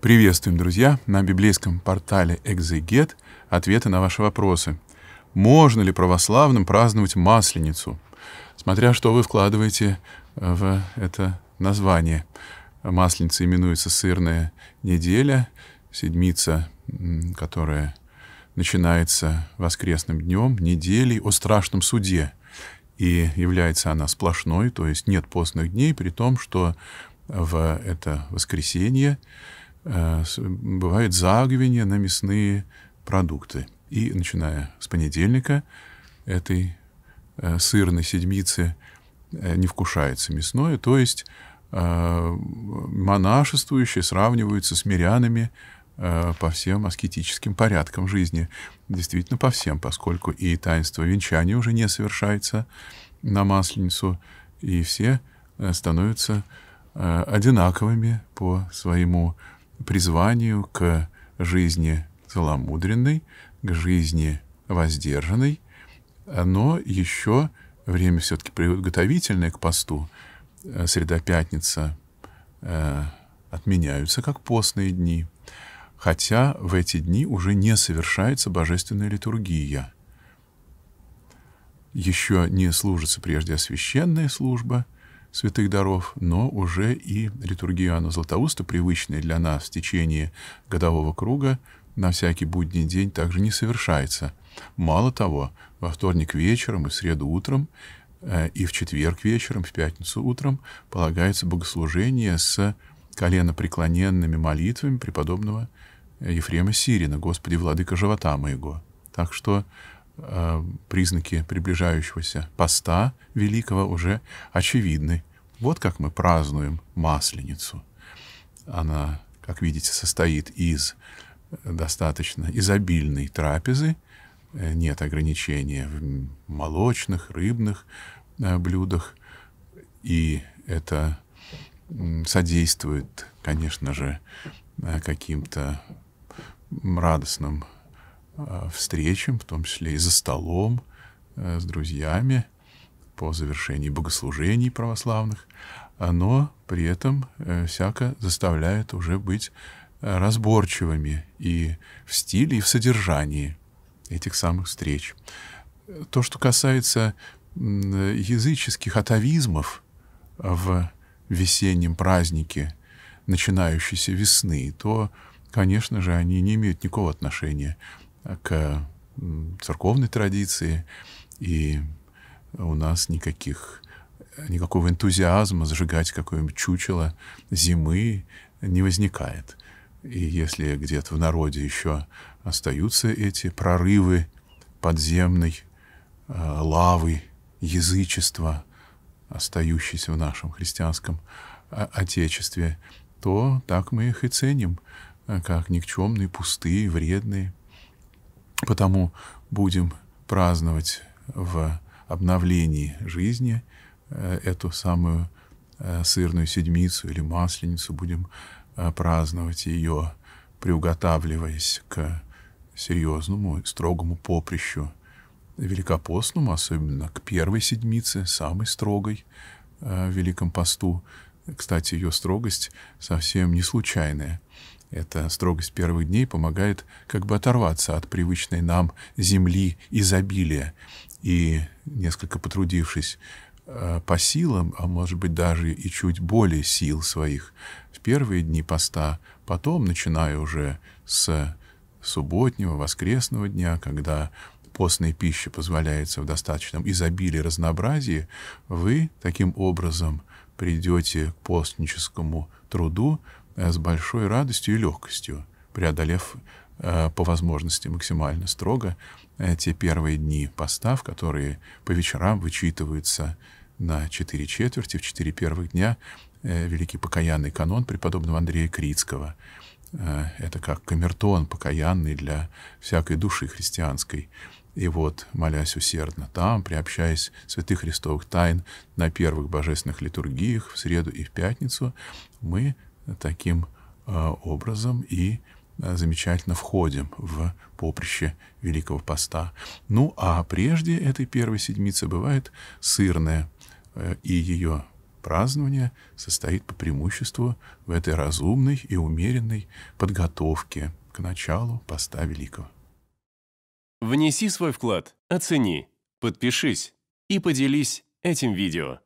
Приветствуем, друзья, на библейском портале «Экзегет» ответы на ваши вопросы. Можно ли православным праздновать Масленицу? Смотря что вы вкладываете э, в это название. Масленица именуется «Сырная неделя», седмица, которая начинается воскресным днем, неделей о страшном суде. И является она сплошной, то есть нет постных дней, при том, что в это воскресенье Э, бывают загивания на мясные продукты. И начиная с понедельника этой э, сырной седмицы э, не вкушается мясное, то есть монашествующие сравниваются с мирянами по всем аскетическим порядкам жизни. Действительно, по всем, поскольку и таинство венчания уже не совершается на Масленицу, и все становятся одинаковыми по своему призванию к жизни целомудренной, к жизни воздержанной, но еще время все-таки приготовительное к посту, э, среда, пятница, э, отменяются как постные дни, хотя в эти дни уже не совершается божественная литургия. Еще не служится прежде священная служба — святых даров, но уже и литургию Анна Златоуста, привычная для нас в течение годового круга, на всякий будний день также не совершается. Мало того, во вторник вечером и в среду утром э, и в четверг вечером, в пятницу утром полагается богослужение с коленопреклоненными молитвами преподобного Ефрема Сирина, «Господи, владыка живота моего». Так что э, признаки приближающегося поста великого уже очевидны вот как мы празднуем Масленицу. Она, как видите, состоит из э, достаточно изобильной трапезы, э, нет ограничения в молочных, рыбных э, блюдах, и это содействует, конечно же, каким-то радостным встречам, в том числе и за столом с друзьями – по завершении богослужений православных, но при этом э, всяко заставляет уже быть э, разборчивыми и в стиле, и в содержании этих самых встреч. То, что касается языческих атовизмов в весеннем празднике начинающейся весны, то, конечно же, они не имеют никакого отношения к церковной традиции и а у нас никаких, никакого энтузиазма зажигать какое-нибудь чучело зимы не возникает. И если где-то в народе еще остаются эти прорывы подземной э, лавы, язычества, остающиеся в нашем христианском а, отечестве, то так мы их и ценим, как никчемные, пустые, вредные. Потому будем праздновать в обновлении жизни э, эту самую э, сырную седмицу или масленицу будем э, праздновать ее, приуготавливаясь к серьезному, строгому поприщу великопостному, особенно к первой седмице, самой строгой в Великом посту. Кстати, ее строгость совсем не случайная. Эта строгость первых дней помогает как бы оторваться от привычной нам земли изобилия и, несколько потрудившись э, по силам, а может быть даже и чуть более сил своих, в первые дни поста, потом, начиная уже с субботнего, воскресного дня, когда постная пища позволяется в достаточном изобилии разнообразии, вы таким образом придете к постническому труду э, с большой радостью и легкостью, преодолев Э, по возможности максимально строго те первые дни поста, в которые по вечерам вычитываются на четыре четверти, в четыре первых дня э, великий покаянный канон преподобного Андрея Крицкого. Э, это как камертон покаянный для всякой души христианской. И вот, молясь усердно там, приобщаясь святых христовых тайн на первых божественных литургиях в среду и в пятницу, мы таким образом и Э, замечательно входим в поприще Великого Поста. Ну, а прежде этой первой седмицы бывает сырная, э, и ее празднование состоит по преимуществу в этой разумной и умеренной подготовке к началу Поста Великого. Внеси свой вклад, оцени, подпишись и поделись этим видео.